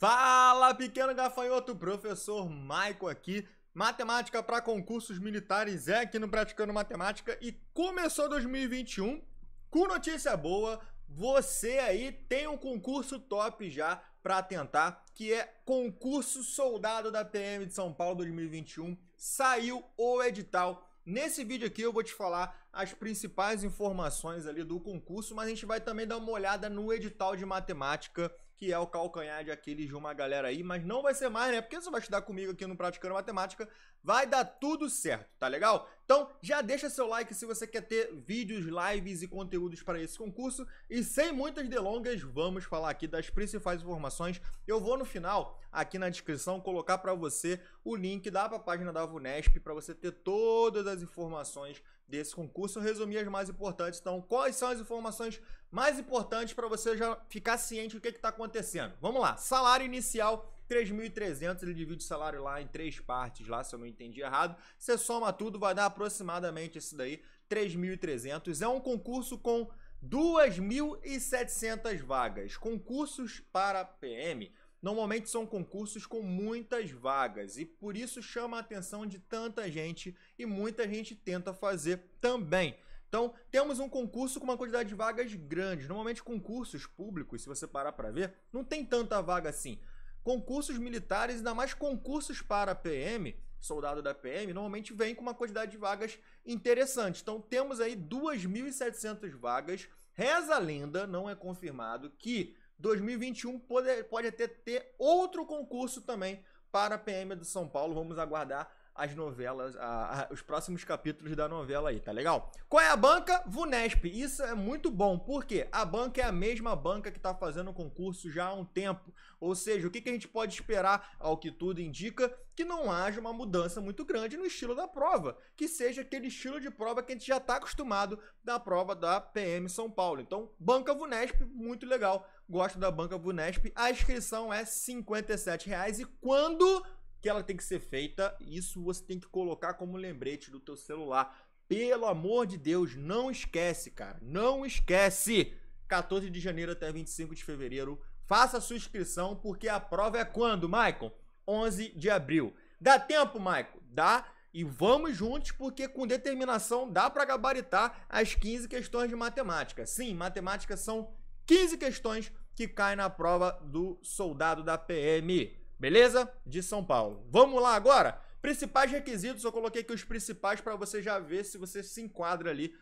Fala, pequeno gafanhoto, professor Maico aqui. Matemática para concursos militares é aqui no Praticando Matemática e começou 2021 com notícia boa. Você aí tem um concurso top já para tentar, que é concurso soldado da PM de São Paulo 2021. Saiu o edital Nesse vídeo aqui eu vou te falar as principais informações ali do concurso, mas a gente vai também dar uma olhada no edital de matemática que é o calcanhar de aquele de uma galera aí, mas não vai ser mais, né? Porque você vai estudar comigo aqui no Praticando Matemática, vai dar tudo certo, tá legal? Então, já deixa seu like se você quer ter vídeos, lives e conteúdos para esse concurso. E sem muitas delongas, vamos falar aqui das principais informações. Eu vou no final, aqui na descrição, colocar para você o link da página da Vunesp para você ter todas as informações desse concurso. Eu resumi as mais importantes. Então, quais são as informações mais importantes para você já ficar ciente do que está acontecendo? Vamos lá. Salário inicial 3.300 ele divide o salário lá em três partes lá, se eu não entendi errado. Você soma tudo, vai dar aproximadamente isso daí, 3.300. É um concurso com 2.700 vagas. Concursos para PM normalmente são concursos com muitas vagas e por isso chama a atenção de tanta gente e muita gente tenta fazer também. Então, temos um concurso com uma quantidade de vagas grandes. Normalmente, concursos públicos, se você parar para ver, não tem tanta vaga assim concursos militares, ainda mais concursos para PM, soldado da PM, normalmente vem com uma quantidade de vagas interessante. Então temos aí 2.700 vagas. Reza a lenda, não é confirmado, que 2021 pode, pode até ter outro concurso também para a PM de São Paulo. Vamos aguardar as novelas, a, a, os próximos capítulos da novela aí, tá legal? Qual é a banca? Vunesp. Isso é muito bom, porque a banca é a mesma banca que está fazendo o concurso já há um tempo. Ou seja, o que, que a gente pode esperar, ao que tudo indica, que não haja uma mudança muito grande no estilo da prova, que seja aquele estilo de prova que a gente já está acostumado da prova da PM São Paulo. Então, banca Vunesp, muito legal. Gosto da banca Vunesp. A inscrição é R$ 57,00 e quando que ela tem que ser feita, isso você tem que colocar como lembrete do teu celular. Pelo amor de Deus, não esquece, cara. Não esquece. 14 de janeiro até 25 de fevereiro. Faça a sua inscrição, porque a prova é quando, Maicon? 11 de abril. Dá tempo, Maicon? Dá. E vamos juntos, porque com determinação dá para gabaritar as 15 questões de matemática. Sim, matemática são 15 questões que caem na prova do soldado da PM. Beleza? De São Paulo. Vamos lá agora? Principais requisitos, eu coloquei aqui os principais para você já ver se você se enquadra ali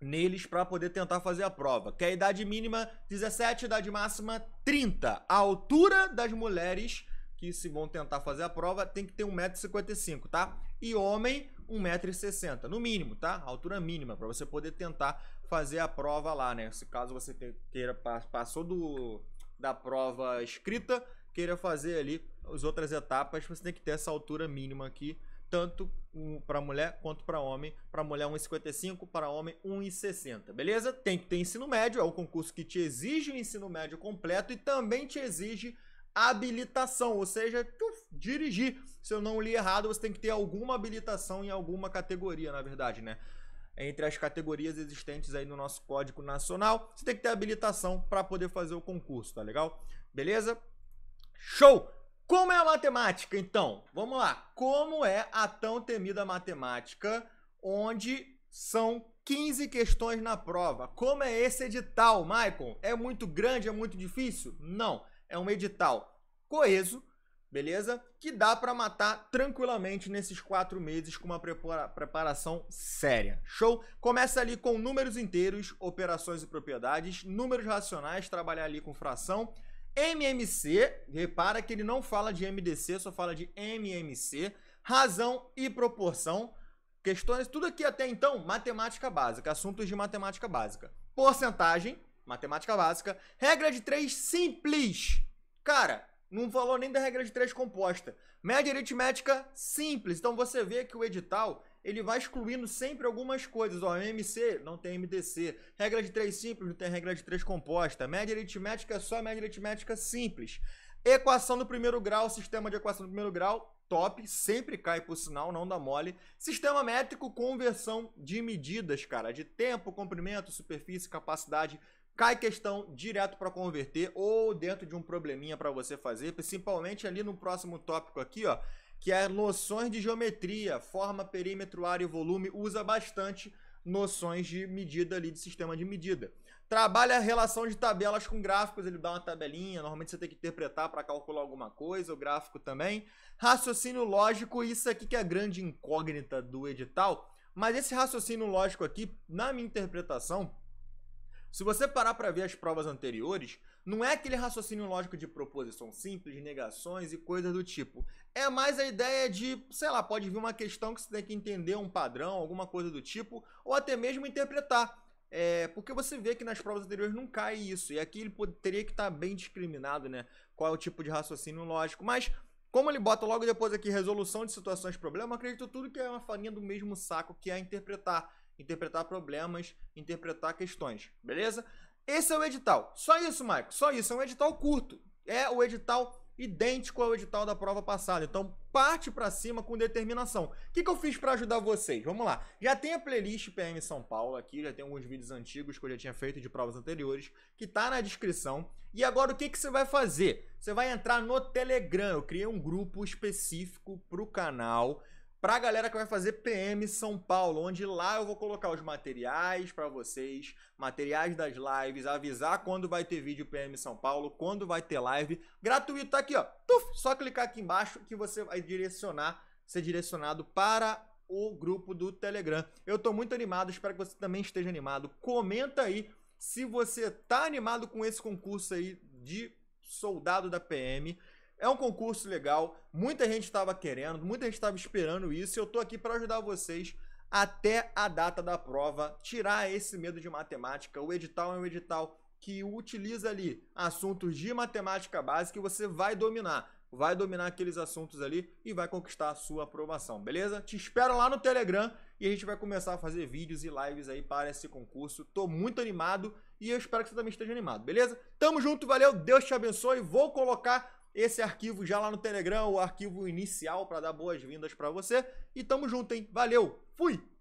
neles para poder tentar fazer a prova. Que é a idade mínima 17, idade máxima 30. A altura das mulheres que se vão tentar fazer a prova tem que ter 1,55m, tá? E homem 1,60m, no mínimo, tá? altura mínima para você poder tentar fazer a prova lá, né? Se caso você queira passou do da prova escrita, queira fazer ali as outras etapas, você tem que ter essa altura mínima aqui, tanto para mulher quanto para homem. Para mulher 1,55, para homem 1,60, beleza? Tem que ter ensino médio, é o concurso que te exige o ensino médio completo e também te exige habilitação, ou seja, dirigir. Se eu não li errado, você tem que ter alguma habilitação em alguma categoria, na verdade, né? Entre as categorias existentes aí no nosso Código Nacional, você tem que ter habilitação para poder fazer o concurso, tá legal? Beleza? Show! Como é a matemática, então? Vamos lá. Como é a tão temida matemática, onde são 15 questões na prova? Como é esse edital, Maicon? É muito grande, é muito difícil? Não. É um edital coeso, beleza? Que dá para matar tranquilamente nesses quatro meses com uma preparação séria. Show? Começa ali com números inteiros, operações e propriedades, números racionais, trabalhar ali com fração MMC, repara que ele não fala de MDC, só fala de MMC, razão e proporção, questões, tudo aqui até então, matemática básica, assuntos de matemática básica. Porcentagem, matemática básica, regra de três simples. Cara, não falou nem da regra de três composta. Média aritmética simples. Então você vê que o edital, ele vai excluindo sempre algumas coisas. Ó, MC não tem MDC. Regra de 3 simples não tem regra de 3 composta. Média aritmética é só média aritmética simples. Equação do primeiro grau, sistema de equação do primeiro grau, top, sempre cai por sinal, não dá mole. Sistema métrico, conversão de medidas, cara, de tempo, comprimento, superfície, capacidade, cai questão direto para converter ou dentro de um probleminha para você fazer, principalmente ali no próximo tópico aqui, ó que é noções de geometria, forma, perímetro, área e volume, usa bastante noções de medida ali, de sistema de medida. Trabalha a relação de tabelas com gráficos, ele dá uma tabelinha, normalmente você tem que interpretar para calcular alguma coisa, o gráfico também. Raciocínio lógico, isso aqui que é a grande incógnita do edital, mas esse raciocínio lógico aqui, na minha interpretação, se você parar para ver as provas anteriores, não é aquele raciocínio lógico de proposição simples, negações e coisas do tipo. É mais a ideia de, sei lá, pode vir uma questão que você tem que entender um padrão, alguma coisa do tipo, ou até mesmo interpretar. É, porque você vê que nas provas anteriores não cai isso. E aqui ele teria que estar tá bem discriminado, né? Qual é o tipo de raciocínio lógico. Mas como ele bota logo depois aqui resolução de situações problema, acredito tudo que é uma farinha do mesmo saco que é interpretar interpretar problemas, interpretar questões, beleza? Esse é o edital. Só isso, Maico. Só isso. É um edital curto. É o edital idêntico ao edital da prova passada. Então, parte para cima com determinação. O que, que eu fiz para ajudar vocês? Vamos lá. Já tem a playlist PM São Paulo aqui, já tem alguns vídeos antigos que eu já tinha feito de provas anteriores, que tá na descrição. E agora o que, que você vai fazer? Você vai entrar no Telegram. Eu criei um grupo específico pro canal para a galera que vai fazer PM São Paulo, onde lá eu vou colocar os materiais para vocês, materiais das lives, avisar quando vai ter vídeo PM São Paulo, quando vai ter live, gratuito tá aqui, ó. Tuf, só clicar aqui embaixo que você vai direcionar, ser direcionado para o grupo do Telegram. Eu estou muito animado, espero que você também esteja animado. Comenta aí se você tá animado com esse concurso aí de soldado da PM. É um concurso legal, muita gente estava querendo, muita gente estava esperando isso. E eu tô aqui para ajudar vocês até a data da prova, tirar esse medo de matemática. O edital é um edital que utiliza ali assuntos de matemática básica e você vai dominar. Vai dominar aqueles assuntos ali e vai conquistar a sua aprovação, beleza? Te espero lá no Telegram e a gente vai começar a fazer vídeos e lives aí para esse concurso. Tô muito animado e eu espero que você também esteja animado, beleza? Tamo junto, valeu, Deus te abençoe. Vou colocar esse arquivo já lá no Telegram, o arquivo inicial para dar boas-vindas para você. E tamo junto, hein? Valeu, fui!